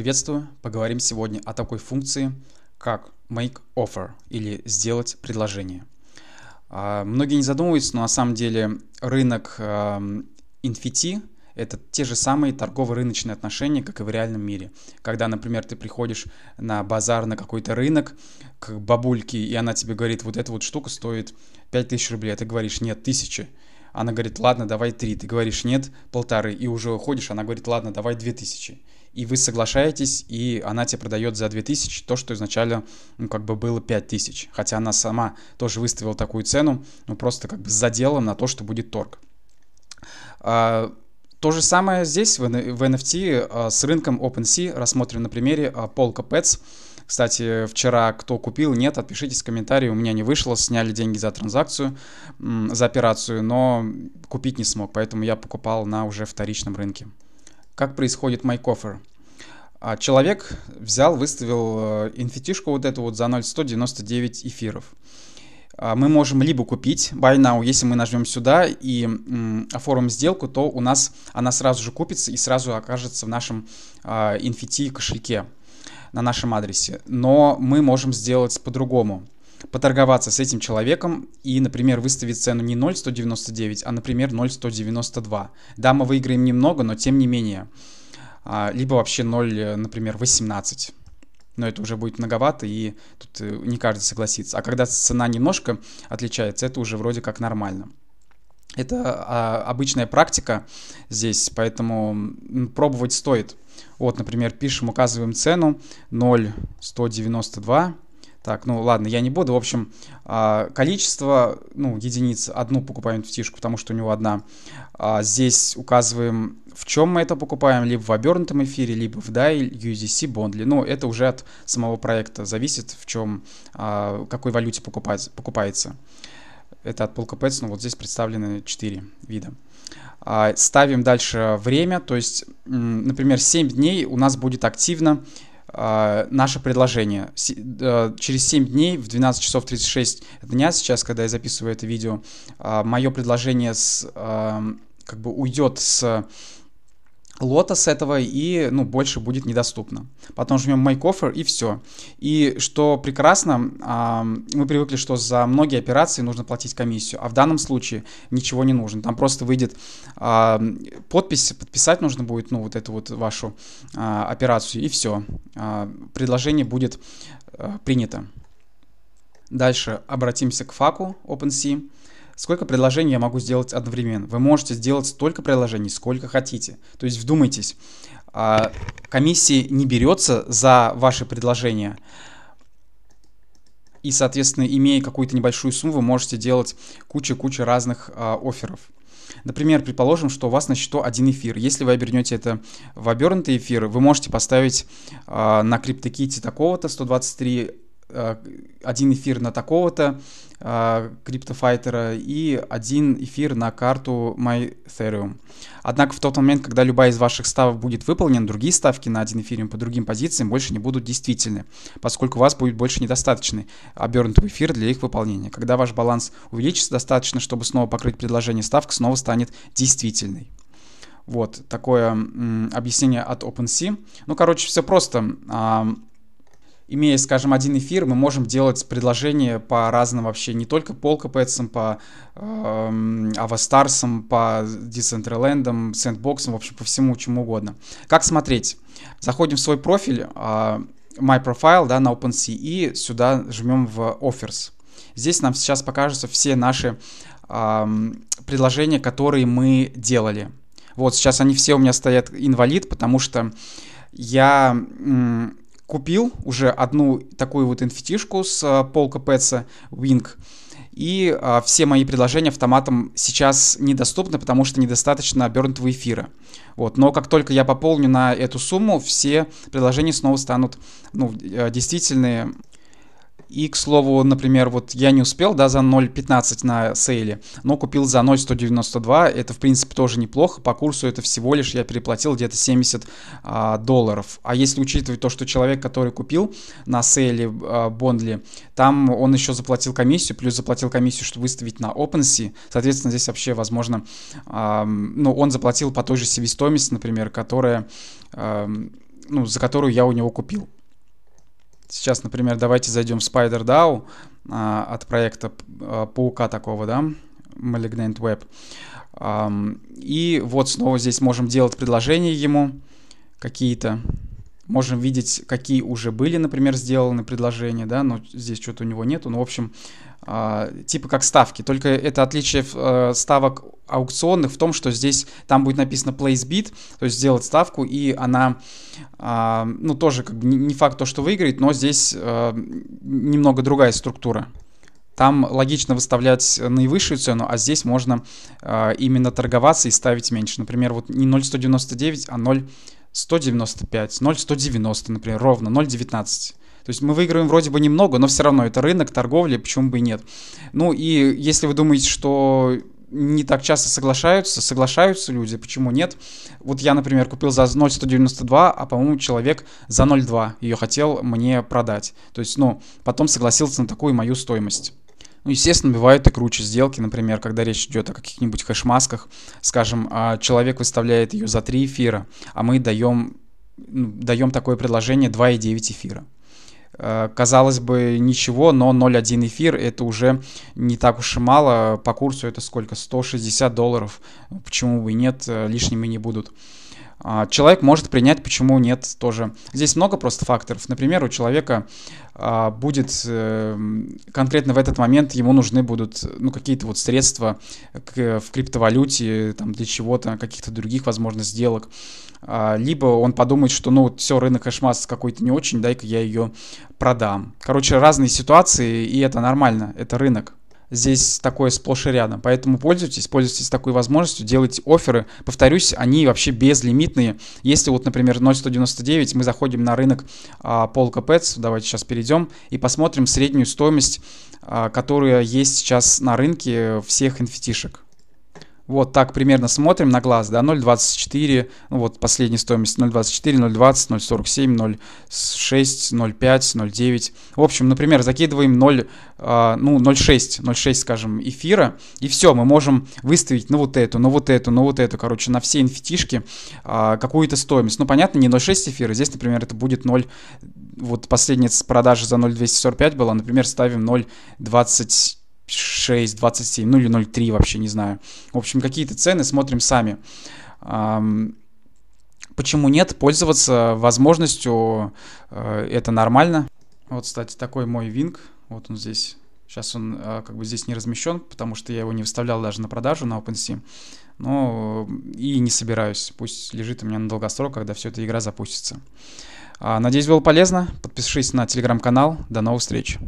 Приветствую! Поговорим сегодня о такой функции, как make offer или сделать предложение. А, многие не задумываются, но на самом деле рынок эм, NFT – это те же самые торгово-рыночные отношения, как и в реальном мире. Когда, например, ты приходишь на базар, на какой-то рынок к бабульке, и она тебе говорит, вот эта вот штука стоит 5000 рублей, а ты говоришь, нет, 1000. Она говорит, ладно, давай 3. Ты говоришь, нет, полторы, и уже уходишь, она говорит, ладно, давай 2000 и вы соглашаетесь, и она тебе продает за 2000 то, что изначально ну, как бы было 5000. Хотя она сама тоже выставила такую цену, ну просто как бы с заделом на то, что будет торг. А, то же самое здесь в, в NFT а, с рынком OpenSea рассмотрим на примере а, Pets. Кстати, вчера кто купил, нет, отпишитесь в комментарии, у меня не вышло, сняли деньги за транзакцию, за операцию, но купить не смог, поэтому я покупал на уже вторичном рынке. Как происходит MyCoffer? А человек взял, выставил э, инфитишку вот эту вот за 0,199 эфиров. А мы можем либо купить buy now, если мы нажмем сюда и м, оформим сделку, то у нас она сразу же купится и сразу окажется в нашем э, а, инфити кошельке на нашем адресе. Но мы можем сделать по-другому поторговаться с этим человеком и, например, выставить цену не 0,199, а, например, 0,192. Да, мы выиграем немного, но тем не менее. А, либо вообще 0, э, например, 18. Но это уже будет многовато, и тут э, не каждый согласится. А когда цена немножко отличается, это уже вроде как нормально. Это а, обычная практика здесь, поэтому пробовать стоит. Вот, например, пишем, указываем цену 0,192 так, ну ладно, я не буду. В общем, а, количество, ну, единиц, одну покупаем фишку, потому что у него одна. А, здесь указываем, в чем мы это покупаем, либо в обернутом эфире, либо в DAI, USDC, Bondly. Ну, это уже от самого проекта зависит, в чем, а, какой валюте покупать, покупается. Это от Polka Pets, ну вот здесь представлены 4 вида. Ставим дальше время, то есть, например, 7 дней у нас будет активно а, наше предложение. С, э, через 7 дней в 12 часов 36 дня, сейчас, когда я записываю это видео, э, а, мое предложение с, э, как бы уйдет с лота с этого и ну, больше будет недоступно. Потом жмем Make Offer и все. И что прекрасно, э, мы привыкли, что за многие операции нужно платить комиссию, а в данном случае ничего не нужно. Там просто выйдет э, подпись, подписать нужно будет, ну, вот эту вот вашу э, операцию, и все. Предложение будет э, принято. Дальше обратимся к факу OpenSea. Сколько предложений я могу сделать одновременно? Вы можете сделать столько предложений, сколько хотите. То есть вдумайтесь, а, комиссия не берется за ваши предложения. И, соответственно, имея какую-то небольшую сумму, вы можете делать кучу-кучу разных а, офферов. Например, предположим, что у вас на счету один эфир. Если вы обернете это в обернутый эфир, вы можете поставить э, на CryptoKitty такого-то 123 Э, один эфир на такого-то э, криптофайтера и один эфир на карту MyEthereum. Однако в тот момент, когда любая из ваших ставок будет выполнена, другие ставки на один эфириум по другим позициям больше не будут действительны, поскольку у вас будет больше недостаточный обернутый эфир для их выполнения. Когда ваш баланс увеличится достаточно, чтобы снова покрыть предложение, ставка снова станет действительной. Вот такое м, объяснение от OpenSea. Ну, короче, все просто имея, скажем, один эфир, мы можем делать предложения по разным вообще, не только по Алкапэтсам, по э, эм, Авастарсам, по Decentralendам, Сэндбоксам, в общем, по всему, чему угодно. Как смотреть? Заходим в свой профиль, э, My Profile, да, на OpenSea, и сюда жмем в Offers. Здесь нам сейчас покажутся все наши э, предложения, которые мы делали. Вот, сейчас они все у меня стоят инвалид, потому что я купил уже одну такую вот инфитишку с а, полка Пэтса Wing. И э, все мои предложения автоматом сейчас недоступны, потому что недостаточно обернутого эфира. Вот. Но как только я пополню на эту сумму, все предложения снова станут ну, э, действительные и, к слову, например, вот я не успел, да, за 0.15 на сейле, но купил за 0.192, это, в принципе, тоже неплохо, по курсу это всего лишь я переплатил где-то 70 а, долларов. А если учитывать то, что человек, который купил на сейле а, Бондли, там он еще заплатил комиссию, плюс заплатил комиссию, чтобы выставить на OpenSea, соответственно, здесь вообще, возможно, а, ну, он заплатил по той же себестоимости, например, которая, а, ну, за которую я у него купил. Сейчас, например, давайте зайдем в SpiderDAO а, от проекта а, паука такого, да, Malignant Web. А, и вот снова здесь можем делать предложения ему какие-то можем видеть, какие уже были, например, сделаны предложения, да, но здесь что-то у него нету, Но ну, в общем, а, типа как ставки, только это отличие э, ставок аукционных в том, что здесь там будет написано place bid, то есть сделать ставку, и она, а, ну, тоже как бы не факт то, что выиграет, но здесь э, немного другая структура. Там логично выставлять наивысшую цену, а здесь можно э, именно торговаться и ставить меньше. Например, вот не 0,199, а 0. 195, 0,190, например, ровно 0,19. То есть мы выигрываем вроде бы немного, но все равно это рынок, торговли, почему бы и нет. Ну и если вы думаете, что не так часто соглашаются, соглашаются люди, почему нет? Вот я, например, купил за 0,192, а, по-моему, человек за 0,2 ее хотел мне продать. То есть, ну, потом согласился на такую мою стоимость. Ну, естественно, бывают и круче сделки, например, когда речь идет о каких-нибудь хэшмасках, скажем, а, человек выставляет ее за 3 эфира, а мы даем, ну, даем такое предложение 2,9 эфира. Э, казалось бы, ничего, но 0,1 эфир это уже не так уж и мало. По курсу это сколько? 160 долларов. Почему бы и нет, э, лишними не будут. А человек может принять, почему нет тоже. Здесь много просто факторов. Например, у человека а, будет эм, конкретно в этот момент ему нужны будут ну, какие-то вот средства в криптовалюте, там, для чего-то, каких-то других, возможно, сделок. А, либо он подумает, что ну все, рынок хэшмас какой-то не очень, дай-ка я ее продам. Короче, разные ситуации, и это нормально, это рынок здесь такое сплошь и рядом. Поэтому пользуйтесь, пользуйтесь такой возможностью, делайте оферы. Повторюсь, они вообще безлимитные. Если вот, например, 0,199, мы заходим на рынок а, полка Pets, давайте сейчас перейдем и посмотрим среднюю стоимость, а, которая есть сейчас на рынке всех инфетишек. Вот так примерно смотрим на глаз, да, 0.24, ну вот последняя стоимость 0.24, 0.20, 0.47, 0.6, 0.5, 0.9. В общем, например, закидываем 0, а, ну 0.6, 0.6, скажем, эфира, и все, мы можем выставить на ну, вот эту, на ну, вот эту, на ну, вот эту, короче, на все nft а, какую-то стоимость. Ну, понятно, не 0.6 эфира, здесь, например, это будет 0, вот последняя продажа за 0.245 была, например, ставим 0.24 6, 27, ну или 0,3 вообще, не знаю. В общем, какие-то цены смотрим сами. Почему нет? Пользоваться возможностью э, это нормально. Вот, кстати, такой мой винг. Вот он здесь. Сейчас он э, как бы здесь не размещен, потому что я его не выставлял даже на продажу на OpenSea. Но э, и не собираюсь. Пусть лежит у меня на долгосрок, когда все эта игра запустится. А, надеюсь, было полезно. Подпишись на телеграм-канал. До новых встреч.